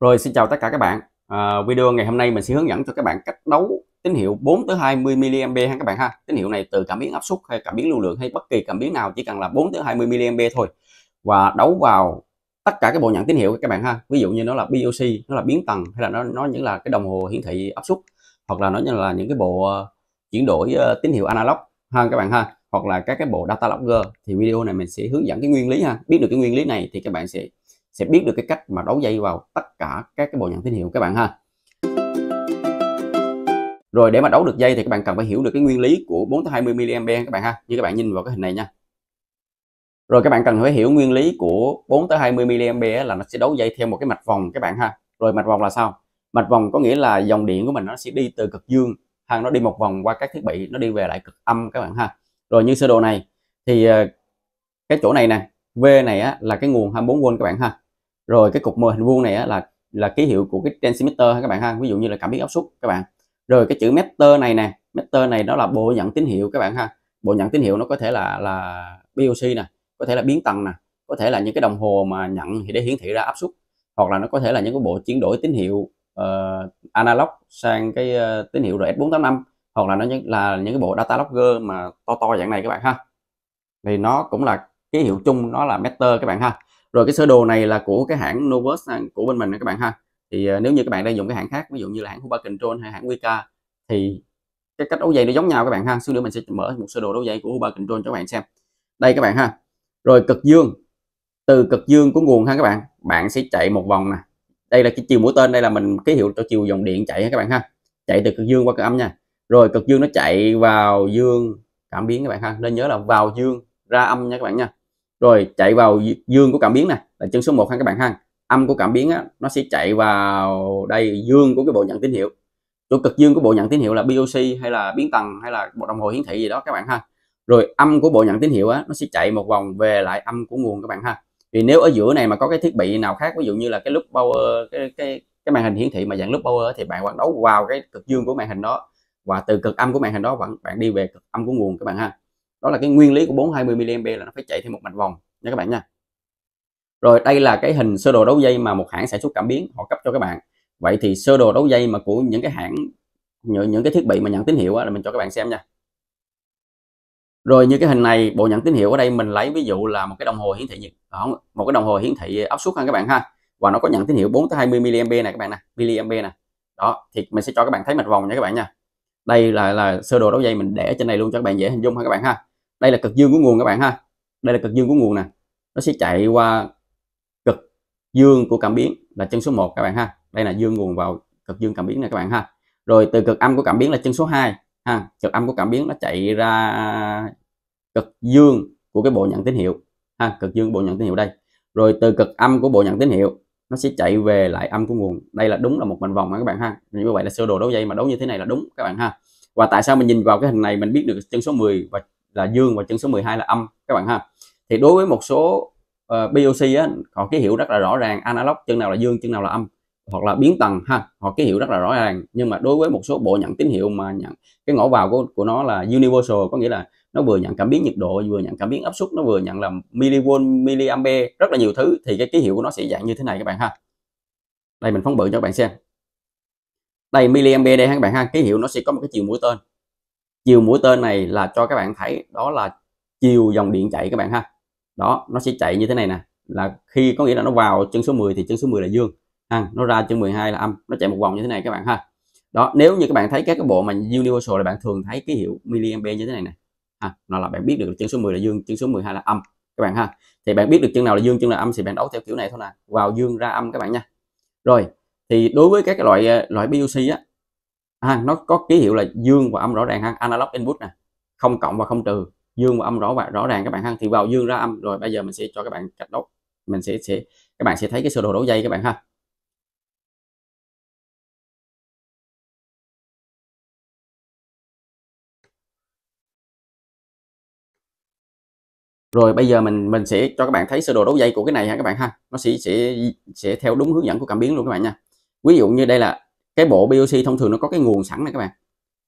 Rồi xin chào tất cả các bạn. À, video ngày hôm nay mình sẽ hướng dẫn cho các bạn cách đấu tín hiệu 4 tới 20 mA ha các bạn ha. Tín hiệu này từ cảm biến áp suất hay cảm biến lưu lượng hay bất kỳ cảm biến nào chỉ cần là 4 tới 20 mA thôi. Và đấu vào tất cả các bộ nhận tín hiệu các bạn ha. Ví dụ như nó là BOC, nó là biến tầng hay là nó nó những là cái đồng hồ hiển thị áp suất hoặc là nó như là những cái bộ ờ, chuyển đổi ờ, tín hiệu analog ha các bạn ha hoặc là các cái bộ data logger thì video này mình sẽ hướng dẫn cái nguyên lý ha biết được cái nguyên lý này thì các bạn sẽ sẽ biết được cái cách mà đấu dây vào tất cả các cái bộ nhận tín hiệu các bạn ha rồi để mà đấu được dây thì các bạn cần phải hiểu được cái nguyên lý của 4 tới 20 mA các bạn ha như các bạn nhìn vào cái hình này nha rồi các bạn cần phải hiểu nguyên lý của 4 tới 20 mA là nó sẽ đấu dây theo một cái mạch vòng các bạn ha rồi mạch vòng là sao mạch vòng có nghĩa là dòng điện của mình nó sẽ đi từ cực dương hàng nó đi một vòng qua các thiết bị nó đi về lại cực âm các bạn ha rồi như sơ đồ này thì ờ, cái chỗ này nè V này á, là cái nguồn 24V các bạn ha rồi cái cục mô hình vuông này á, là là ký hiệu của cái transmitter các bạn ha ví dụ như là cảm biến áp suất các bạn rồi cái chữ meter này nè meter này đó là bộ nhận tín hiệu các bạn ha bộ nhận tín hiệu nó có thể là là BOC nè có thể là biến tần nè có thể là những cái đồng hồ mà nhận thì để hiển thị ra áp suất hoặc là nó có thể là những cái bộ chuyển đổi tín hiệu uh, analog sang cái uh, tín hiệu RS485 hoặc là nó là những cái bộ data logger mà to to dạng này các bạn ha thì nó cũng là ký hiệu chung nó là meter các bạn ha rồi cái sơ đồ này là của cái hãng Novus à, của bên mình các bạn ha thì à, nếu như các bạn đang dùng cái hãng khác ví dụ như là hãng Huba Control hay hãng WK thì cái cách đấu dây nó giống nhau các bạn ha xíu nữa mình sẽ mở một sơ đồ đấu dây của Huba Control cho các bạn xem đây các bạn ha rồi cực dương từ cực dương của nguồn ha các bạn bạn sẽ chạy một vòng nè đây là cái chiều mũi tên đây là mình ký hiệu cho chiều dòng điện chạy ha các bạn ha chạy từ cực dương qua cực âm nha rồi cực dương nó chạy vào dương cảm biến các bạn ha nên nhớ là vào dương ra âm nha các bạn nha rồi chạy vào dương của cảm biến này là chân số 1 ha các bạn ha âm của cảm biến á, nó sẽ chạy vào đây dương của cái bộ nhận tín hiệu chỗ cực dương của bộ nhận tín hiệu là BOC hay là biến tầng hay là bộ đồng hồ hiển thị gì đó các bạn ha rồi âm của bộ nhận tín hiệu á, nó sẽ chạy một vòng về lại âm của nguồn các bạn ha vì nếu ở giữa này mà có cái thiết bị nào khác ví dụ như là cái lúc power cái cái cái màn hình hiển thị mà dạng lúc power thì bạn quảng đấu vào cái cực dương của màn hình đó và từ cực âm của màn hình đó vẫn bạn đi về cực âm của nguồn các bạn ha đó là cái nguyên lý của 420 mA là nó phải chạy thêm một mạch vòng nha các bạn nha rồi đây là cái hình sơ đồ đấu dây mà một hãng sản xuất cảm biến họ cấp cho các bạn vậy thì sơ đồ đấu dây mà của những cái hãng những, những cái thiết bị mà nhận tín hiệu là mình cho các bạn xem nha rồi như cái hình này bộ nhận tín hiệu ở đây mình lấy ví dụ là một cái đồng hồ hiển thị nhiệt à, không một cái đồng hồ hiển thị áp suất ha các bạn ha và nó có nhận tín hiệu 4 tới 20 mA này các bạn nè mA này đó thì mình sẽ cho các bạn thấy mạch vòng nha các bạn nha đây là là sơ đồ đấu dây mình để trên này luôn cho các bạn dễ hình dung ha các bạn ha đây là cực dương của nguồn các bạn ha đây là cực dương của nguồn nè nó sẽ chạy qua cực dương của cảm biến là chân số 1 các bạn ha đây là dương nguồn vào cực dương cảm biến này các bạn ha rồi từ cực âm của cảm biến là chân số 2 ha cực âm của cảm biến nó chạy ra cực dương của cái bộ nhận tín hiệu ha cực dương bộ nhận tín hiệu đây rồi từ cực âm của bộ nhận tín hiệu nó sẽ chạy về lại âm của nguồn đây là đúng là một mảnh vòng các bạn ha như vậy là sơ đồ đấu dây mà đấu như thế này là đúng các bạn ha và tại sao mình nhìn vào cái hình này mình biết được chân số 10 và là dương và chân số 12 là âm các bạn ha thì đối với một số uh, ờ, BOC á, họ ký hiệu rất là rõ ràng analog chân nào là dương chân nào là âm hoặc là biến tầng ha họ ký hiệu rất là rõ ràng nhưng mà đối với một số bộ nhận tín hiệu mà nhận cái ngõ vào của, của nó là universal có nghĩa là nó vừa nhận cảm biến nhiệt độ vừa nhận cảm biến áp suất nó vừa nhận làm millivolt milliampere rất là nhiều thứ thì cái ký hiệu của nó sẽ dạng như thế này các bạn ha đây mình phóng bự cho các bạn xem đây milliampere đây các bạn ha ký hiệu nó sẽ có một cái chiều mũi tên chiều mũi tên này là cho các bạn thấy đó là chiều dòng điện chạy các bạn ha đó nó sẽ chạy như thế này nè là khi có nghĩa là nó vào chân số 10 thì chân số 10 là dương ha nó ra chân 12 là âm nó chạy một vòng như thế này các bạn ha đó nếu như các bạn thấy các cái bộ mà universal là bạn thường thấy ký hiệu milliampere như thế này này ha nó là bạn biết được chân số 10 là dương chân số 12 là âm các bạn ha thì bạn biết được chân nào là dương chân là âm thì bạn đấu theo kiểu này thôi nè vào dương ra âm các bạn nha rồi thì đối với các loại ờ, loại BUC á à, nó có ký hiệu là dương và âm rõ ràng ha analog input nè không cộng và không trừ dương và âm rõ và rõ ràng các bạn ha thì vào dương ra âm rồi bây giờ mình sẽ cho các bạn cách đấu mình sẽ sẽ các bạn sẽ thấy cái sơ đồ đấu dây các bạn ha rồi bây giờ mình mình sẽ cho các bạn thấy sơ đồ đấu dây của cái này ha các bạn ha nó sẽ sẽ sẽ theo đúng hướng dẫn của cảm biến luôn các bạn nha ví dụ như đây là cái bộ POC thông thường nó có cái nguồn sẵn này các bạn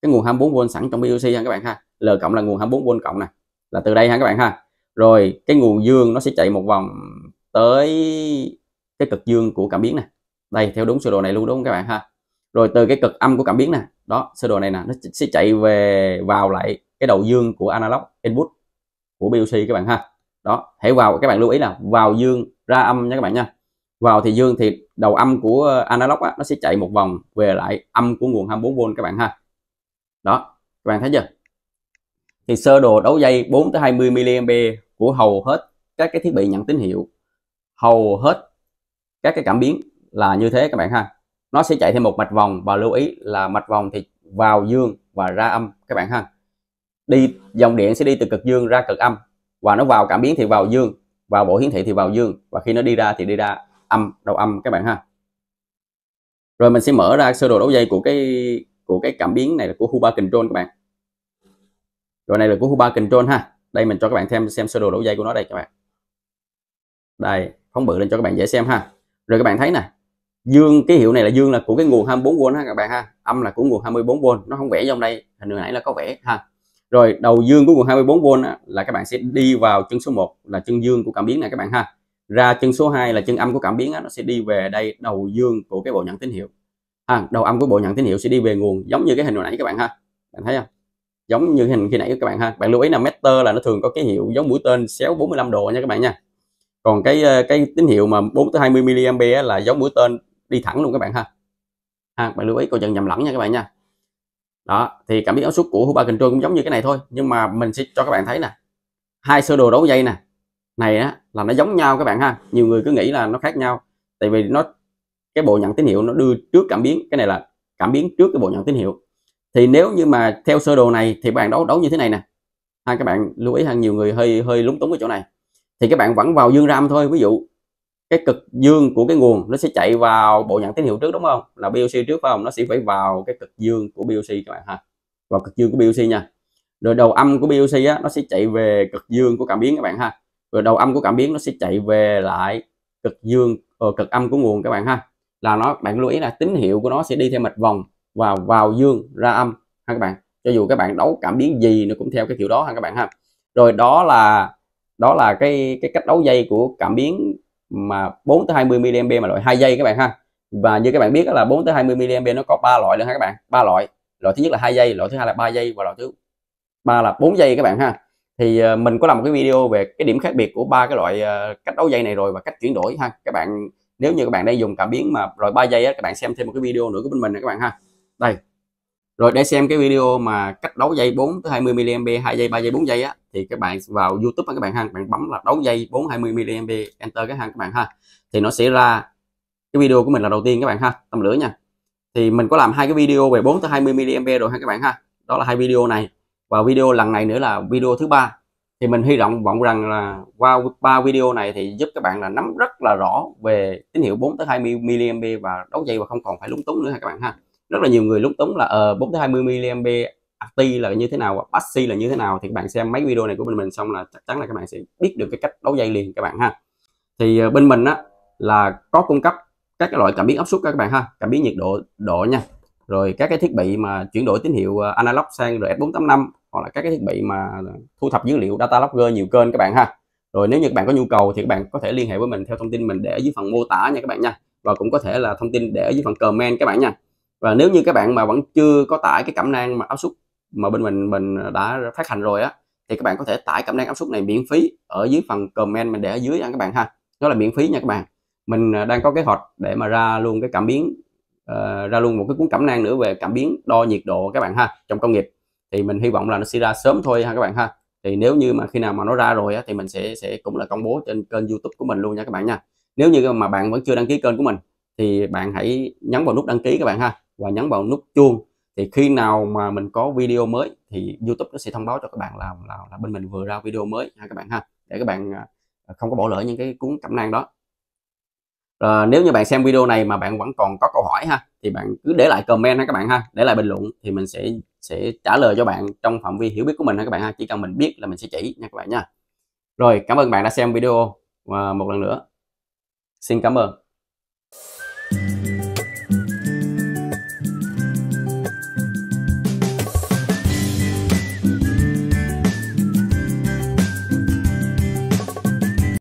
cái nguồn 24V sẵn trong POC ha các bạn ha L cộng là nguồn 24V cộng nè là từ đây ha các bạn ha rồi cái nguồn dương nó sẽ chạy một vòng tới cái cực dương của cảm biến nè đây theo đúng sơ đồ này luôn đúng không các bạn ha rồi từ cái cực âm của cảm biến nè đó sơ đồ này nè nó sẽ chạy về vào lại cái đầu dương của analog input của BOC các bạn ha đó hãy vào các bạn lưu ý là vào dương ra âm nha các bạn nha vào thì dương thì đầu âm của analog á, nó sẽ chạy một vòng về lại âm của nguồn 24V các bạn ha đó các bạn thấy chưa thì sơ đồ đấu dây 4 tới 20 mA của hầu hết các cái thiết bị nhận tín hiệu hầu hết các cái cảm biến là như thế các bạn ha nó sẽ chạy thêm một mạch vòng và lưu ý là mạch vòng thì vào dương và ra âm các bạn ha đi dòng điện sẽ đi từ cực dương ra cực âm và nó vào cảm biến thì vào dương vào bộ hiển thị thì vào dương và khi nó đi ra thì đi ra âm đầu âm các bạn ha rồi mình sẽ mở ra sơ đồ đấu dây của cái của cái cảm biến này là của Huba Control các bạn rồi này là của Huba Control ha đây mình cho các bạn xem xem sơ đồ đấu dây của nó đây các bạn đây phóng bự lên cho các bạn dễ xem ha rồi các bạn thấy nè dương cái hiệu này là dương là của cái nguồn 24V ha các bạn ha âm là của nguồn 24V nó không vẽ trong đây hình nãy là có vẽ ha rồi đầu dương của nguồn 24V là các bạn sẽ đi vào chân số 1 là chân dương của cảm biến này các bạn ha ra chân số 2 là chân âm của cảm biến á, nó sẽ đi về đây đầu dương của cái bộ nhận tín hiệu à, đầu âm của bộ nhận tín hiệu sẽ đi về nguồn giống như cái hình hồi nãy các bạn ha bạn thấy không giống như hình khi nãy các bạn ha bạn lưu ý là meter là nó thường có cái hiệu giống mũi tên xéo 45 độ nha các bạn nha còn cái ờ, cái tín hiệu mà 4 tới 20 mA là giống mũi tên đi thẳng luôn các bạn ha ha bạn lưu ý coi chừng nhầm lẫn nha các bạn nha đó thì cảm biến áp suất của Huba Control cũng giống như cái này thôi nhưng mà mình sẽ cho các bạn thấy nè hai sơ đồ đấu dây nè này á là nó giống nhau các bạn ha nhiều người cứ nghĩ là nó khác nhau tại vì nó cái bộ nhận tín hiệu nó đưa trước cảm biến cái này là cảm biến trước cái bộ nhận tín hiệu thì nếu như mà theo sơ đồ này thì bạn đấu đấu như thế này nè hai các bạn lưu ý hàng nhiều người hơi hơi lúng túng ở chỗ này thì các bạn vẫn vào dương ram thôi ví dụ cái cực dương của cái nguồn nó sẽ chạy vào bộ nhận tín hiệu trước đúng không là BOC trước phải không nó sẽ phải vào cái cực dương của BOC các bạn ha vào cực dương của BOC nha rồi đầu âm của BOC á, nó sẽ chạy về cực dương của cảm biến các bạn ha rồi đầu âm của cảm biến nó sẽ chạy về lại cực dương uh, cực âm của nguồn các bạn ha là nó bạn lưu ý là tín hiệu của nó sẽ đi theo mạch vòng và vào dương ra âm ha các bạn cho dù các bạn đấu cảm biến gì nó cũng theo cái kiểu đó ha các bạn ha rồi đó là đó là cái cái cách đấu dây của cảm biến mà 4 tới 20 mAh mà loại 2 giây các bạn ha và như các bạn biết là 4 tới 20 mAh nó có ba loại nữa ha các bạn ba loại loại thứ nhất là hai giây loại thứ hai là 3 giây và loại thứ ba là 4 giây các bạn ha thì ờ, mình có làm một cái video về cái điểm khác biệt của ba cái loại ờ, cách đấu dây này rồi và cách chuyển đổi ha các bạn nếu như các bạn đang dùng cảm biến mà loại 3 giây á các bạn xem thêm một cái video nữa của bên mình nè các bạn ha đây rồi để xem cái video mà cách đấu dây 4 tới 20 mAh 2 giây 3 giây 4 giây á thì các bạn vào YouTube các bạn ha, bạn bấm là đấu dây 4 20 mAh enter cái hàng các bạn ha. Thì nó sẽ ra cái video của mình là đầu tiên các bạn ha, tâm lửa nha. Thì mình có làm hai cái video về 4 tới 20 mAh rồi ha các bạn ha. Đó là hai video này và video lần này nữa là video thứ ba. Thì mình hy vọng vọng rằng là qua ba video này thì giúp các bạn là nắm rất là rõ về tín hiệu 4 tới 20 mAh và đấu dây và không còn phải lúng túng nữa ha các bạn ha rất là nhiều người lúng túng là ờ uh, 4 tới 20 mAh Acti là như thế nào hoặc Baxi là như thế nào thì các bạn xem mấy video này của bên mình xong là chắc chắn là các bạn sẽ biết được cái cách đấu dây liền các bạn ha thì uh, bên mình á là có cung cấp các cái loại cảm biến áp suất các bạn ha cảm biến nhiệt độ độ nha rồi các cái thiết bị mà chuyển đổi tín hiệu ờ, analog sang RS485 hoặc là các cái thiết bị mà thu thập dữ liệu data logger nhiều kênh các bạn ha rồi nếu như các bạn có nhu cầu thì các bạn có thể liên hệ với mình theo thông tin mình để ở dưới phần mô tả nha các bạn nha và cũng có thể là thông tin để ở dưới phần comment các bạn nha và nếu như các bạn mà vẫn chưa có tải cái cảm năng mà áp suất mà bên mình mình đã phát hành rồi á thì các bạn có thể tải cảm năng áp suất này miễn phí ở dưới phần comment mình để ở dưới nha các bạn ha nó là miễn phí nha các bạn mình à, đang có kế hoạch để mà ra luôn cái cảm biến uh, ra luôn một cái cuốn cảm năng nữa về cảm biến đo nhiệt độ các bạn ha trong công nghiệp thì mình hy vọng là nó sẽ ra sớm thôi ha các bạn ha thì nếu như mà khi nào mà nó ra rồi á, thì mình sẽ sẽ cũng là công bố trên kênh youtube của mình luôn nha các bạn nha nếu như mà bạn vẫn chưa đăng ký kênh của mình thì bạn hãy nhấn vào nút đăng ký các bạn ha và nhấn vào nút chuông thì khi nào mà mình có video mới thì YouTube nó sẽ thông báo cho các bạn là là, là bên mình vừa ra video mới ha các bạn ha để các bạn à, à, không có bỏ lỡ những cái cuốn cẩm nang đó rồi, nếu như bạn xem video này mà bạn vẫn còn có câu hỏi ha thì bạn cứ để lại comment ha các bạn ha để lại bình luận thì mình sẽ sẽ trả lời cho bạn trong phạm vi hiểu biết của mình ha các bạn ha chỉ cần mình biết là mình sẽ chỉ nha các bạn nha rồi cảm ơn bạn đã xem video và một lần nữa xin cảm ơn